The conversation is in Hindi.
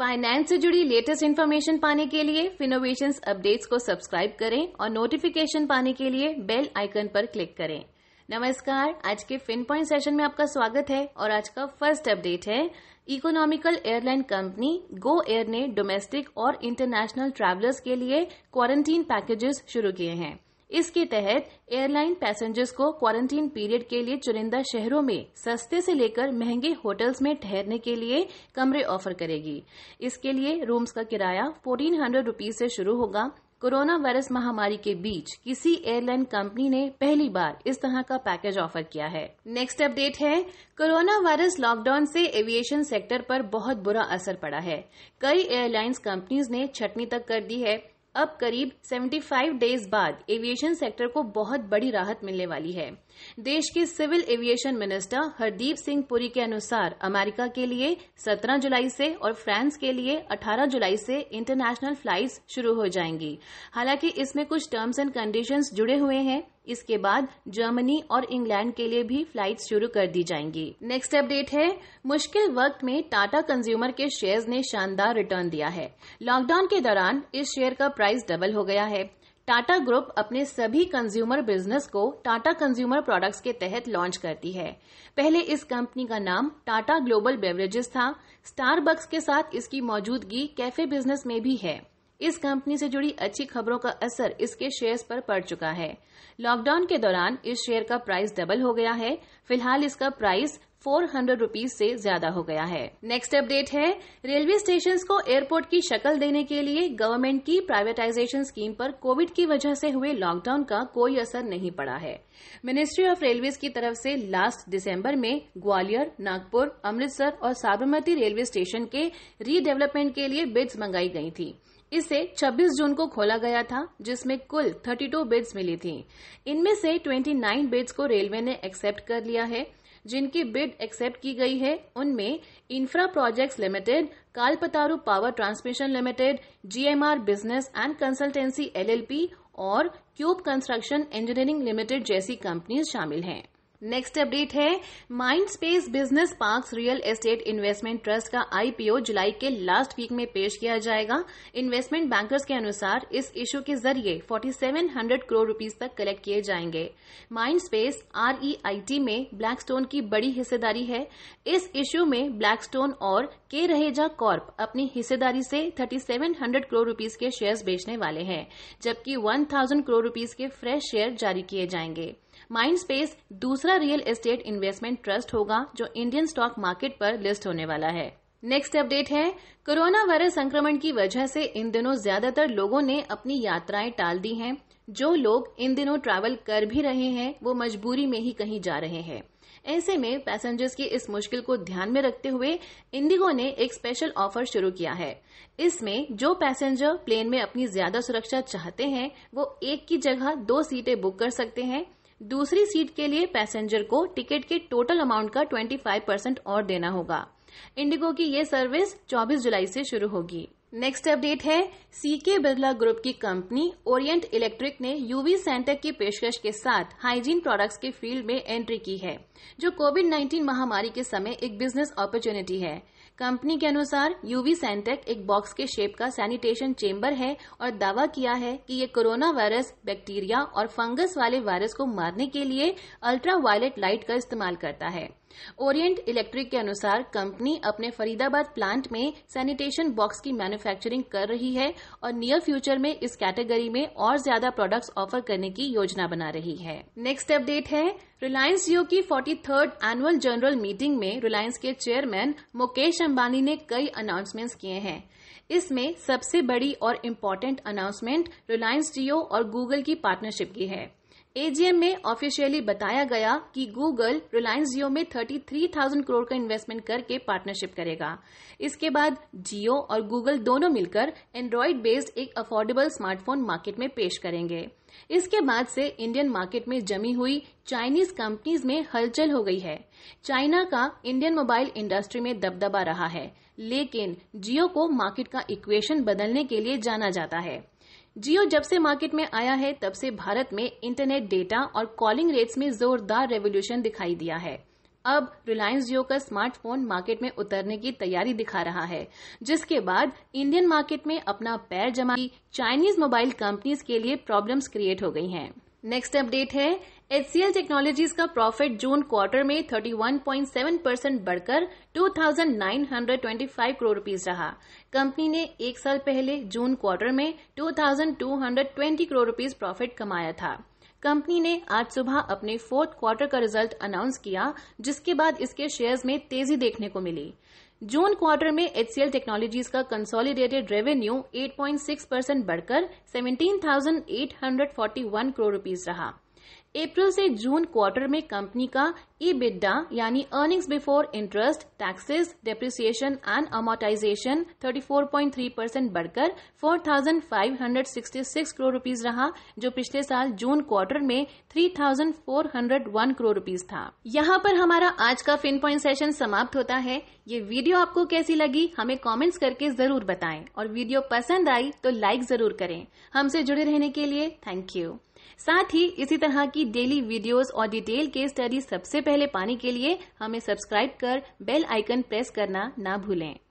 फाइनेंस से जुड़ी लेटेस्ट इन्फॉर्मेशन पाने के लिए फिनोवेशन अपडेट्स को सब्सक्राइब करें और नोटिफिकेशन पाने के लिए बेल आइकन पर क्लिक करें नमस्कार आज के फिन पॉइंट सेशन में आपका स्वागत है और आज का फर्स्ट अपडेट है economical airline company Go Air ने डोमेस्टिक और इंटरनेशनल ट्रैवलर्स के लिए क्वारंटीन पैकेजेस शुरू किए हैं इसके तहत एयरलाइन पैसेंजर्स को क्वारंटीन पीरियड के लिए चुनिंदा शहरों में सस्ते से लेकर महंगे होटल्स में ठहरने के लिए कमरे ऑफर करेगी इसके लिए रूम्स का किराया फोर्टीन हंड्रेड से शुरू होगा कोरोना वायरस महामारी के बीच किसी एयरलाइन कंपनी ने पहली बार इस तरह का पैकेज ऑफर किया है नेक्स्ट अपडेट है कोरोना वायरस लॉकडाउन से एविएशन सेक्टर पर बहुत बुरा असर पड़ा है कई एयरलाइंस कंपनीज ने छटनी तक कर दी है अब करीब 75 डेज बाद एविएशन सेक्टर को बहुत बड़ी राहत मिलने वाली है देश के civil aviation minister Hardeep Singh Puri के अनुसार अमेरिका के लिए 17 जुलाई से और फ्रांस के लिए 18 जुलाई से इंटरनेशनल फ्लाइट्स शुरू हो जाएंगी हालांकि इसमें कुछ टर्म्स एंड कंडीशंस जुड़े हुए हैं इसके बाद जर्मनी और इंग्लैंड के लिए भी फ्लाइट शुरू कर दी जाएंगी नेक्स्ट अपडेट है मुश्किल वक्त में टाटा कंज्यूमर के शेयर्स ने शानदार रिटर्न दिया है लॉकडाउन के दौरान इस शेयर का प्राइस डबल हो गया है टाटा ग्रुप अपने सभी कंज्यूमर बिजनेस को टाटा कंज्यूमर प्रोडक्ट्स के तहत लॉन्च करती है पहले इस कंपनी का नाम टाटा ग्लोबल बेवरेजेस था स्टारबक्स के साथ इसकी मौजूदगी कैफे बिजनेस में भी है इस कंपनी से जुड़ी अच्छी खबरों का असर इसके शेयर्स पर पड़ चुका है लॉकडाउन के दौरान इस शेयर का प्राइस डबल हो गया है फिलहाल इसका प्राइस फोर हंड्रेड रूपीज से ज्यादा हो गया है नेक्स्ट अपडेट है रेलवे स्टेशन को एयरपोर्ट की शक्ल देने के लिए गवर्नमेंट की प्राइवेटाइजेशन स्कीम पर कोविड की वजह से हुए लॉकडाउन का कोई असर नहीं पड़ा है मिनिस्ट्री ऑफ रेलवे की तरफ से लास्ट दिसंबर में ग्वालियर नागपुर अमृतसर और साबरमती रेलवे स्टेशन के रीडेवलपमेंट के लिए बिड्स मंगाई गई थी इसे 26 जून को खोला गया था जिसमें कुल 32 बिड्स मिली थी इनमें से 29 बिड्स को रेलवे ने एक्सेप्ट कर लिया है जिनकी बिड एक्सेप्ट की गई है उनमें infra projects limited Kalpataru power transmission limited GMR business and consultancy LLP और क्यूब कंस्ट्रक्शन इंजीनियरिंग लिमिटेड जैसी कंपनीज शामिल हैं नेक्स्ट अपडेट है Mind Space business park real estate investment trust IPO आईपीओ जुलाई के लास्ट वीक में पेश किया जाएगा इन्वेस्टमेंट बैंकर्स के अनुसार इस इशू के जरिए 4700 करोड़ रुपीस तक कलेक्ट किए जाएंगे माइंड स्पेस आरईआईटी में ब्लैकस्टोन की बड़ी हिस्सेदारी है इस इशू में ब्लैकस्टोन और के रहेजा कॉर्प अपनी हिस्सेदारी से 3700 करोड़ रुपीस के शेयर्स बेचने वाले हैं जबकि 1000 करोड़ रुपीस के फ्रेश शेयर जारी किए जाएंगे माइंड स्पेस दूसरा रियल एस्टेट इन्वेस्टमेंट ट्रस्ट होगा जो इंडियन स्टॉक मार्केट पर लिस्ट होने वाला है नेक्स्ट अपडेट है कोरोना वायरस संक्रमण की वजह से इन दिनों ज्यादातर लोगों ने अपनी यात्राएं टाल दी हैं जो लोग इन दिनों ट्रैवल कर भी रहे हैं वो मजबूरी में ही कहीं जा रहे हैं ऐसे में पैसेंजर्स की इस मुश्किल को ध्यान में रखते हुए इंडिगो ने एक स्पेशल ऑफर शुरू किया है इसमें जो पैसेंजर प्लेन में अपनी ज्यादा सुरक्षा चाहते हैं वो एक की जगह दो सीटें बुक कर सकते हैं दूसरी सीट के लिए पैसेंजर को टिकट के टोटल अमाउंट का 25 परसेंट और देना होगा इंडिगो की ये सर्विस 24 जुलाई से शुरू होगी नेक्स्ट अपडेट है सीके बिरला ग्रुप की कंपनी ओरिएंट इलेक्ट्रिक ने यूवी सेंटर की पेशकश के साथ हाइजीन प्रोडक्ट्स के फील्ड में एंट्री की है जो कोविड 19 महामारी के समय एक बिजनेस अपॉर्चुनिटी है कंपनी के अनुसार यूवी सेंटेक एक बॉक्स के शेप का सैनिटेशन चेम्बर है और दावा किया है कि ये कोरोना वायरस बैक्टीरिया और फंगस वाले वायरस को मारने के लिए अल्ट्रा वायलेट लाइट का इस्तेमाल करता है ओरिएंट इलेक्ट्रिक के अनुसार कंपनी अपने फरीदाबाद प्लांट में सैनिटेशन बॉक्स की मैन्यू मैन्युफैक्चरिंग कर रही है और नियर फ्यूचर में इस कैटेगरी में और ज्यादा प्रोडक्ट्स ऑफर करने की योजना बना रही है नेक्स्ट अपडेट है रिलायंस जियो की forty third annual general meeting में रिलायंस के चेयरमैन मुकेश अंबानी ने कई अनाउंसमेंट्स किए हैं इसमें सबसे बड़ी और इम्पोर्टेंट अनाउंसमेंट रिलायंस जियो और गूगल की पार्टनरशिप की है एजीएम में ऑफिशियली बताया गया कि गूगल रिलायंस जियो में 33,000 करोड़ का इन्वेस्टमेंट करके पार्टनरशिप करेगा इसके बाद जियो और गूगल दोनों मिलकर एंड्रॉइड बेस्ड एक अफोर्डेबल स्मार्टफोन मार्केट में पेश करेंगे इसके बाद से इंडियन मार्केट में जमी हुई चाइनीज कंपनीज में हलचल हो गई है चाइना का इंडियन मोबाइल इंडस्ट्री में दबदबा रहा है लेकिन जियो को मार्केट का इक्वेशन बदलने के लिए जाना जाता है जियो जब से मार्केट में आया है तब से भारत में इंटरनेट डेटा और कॉलिंग रेट्स में जोरदार रेवोल्यूशन दिखाई दिया है अब रिलायंस जियो का स्मार्टफोन मार्केट में उतरने की तैयारी दिखा रहा है जिसके बाद इंडियन मार्केट में अपना पैर जमा चाइनीज मोबाइल कंपनीज के लिए प्रॉब्लम्स क्रिएट हो गई हैं। नेक्स्ट अपडेट है एचसीएल टेक्नोलॉजीज का प्रॉफिट जून क्वार्टर में 31.7 परसेंट बढ़कर 2,925 करोड़ रूपीज रहा कंपनी ने एक साल पहले जून क्वार्टर में 2,220 करोड़ रूपीज प्रॉफिट कमाया था कंपनी ने आज सुबह अपने फोर्थ क्वार्टर का रिजल्ट अनाउंस किया जिसके बाद इसके शेयर्स में तेजी देखने को मिली जून क्वार्टर में एचसीएल टेक्नोलॉजीज का कंसोलिडेटेड रेवेन्यू 8.6 परसेंट बढ़कर 17,841 करोड़ रुपीस रहा अप्रैल से जून क्वार्टर में कंपनी का ईबिडा यानी earnings before interest taxes depreciation and amortisation 34.3 percent बढ़कर 4,566 करोड़ रुपीस रहा जो पिछले साल जून क्वार्टर में 3,401 करोड़ रुपीस था यहाँ पर हमारा आज का फिन पॉइंट सेशन समाप्त होता है ये वीडियो आपको कैसी लगी हमें कॉमेंट्स करके जरूर बताएं और वीडियो पसंद आई तो लाइक जरूर करें हमसे जुड़े रहने के लिए थैंक यू साथ ही इसी तरह की डेली वीडियोस और डिटेल के स्टडी सबसे पहले पाने के लिए हमें सब्सक्राइब कर बेल आइकन प्रेस करना ना भूलें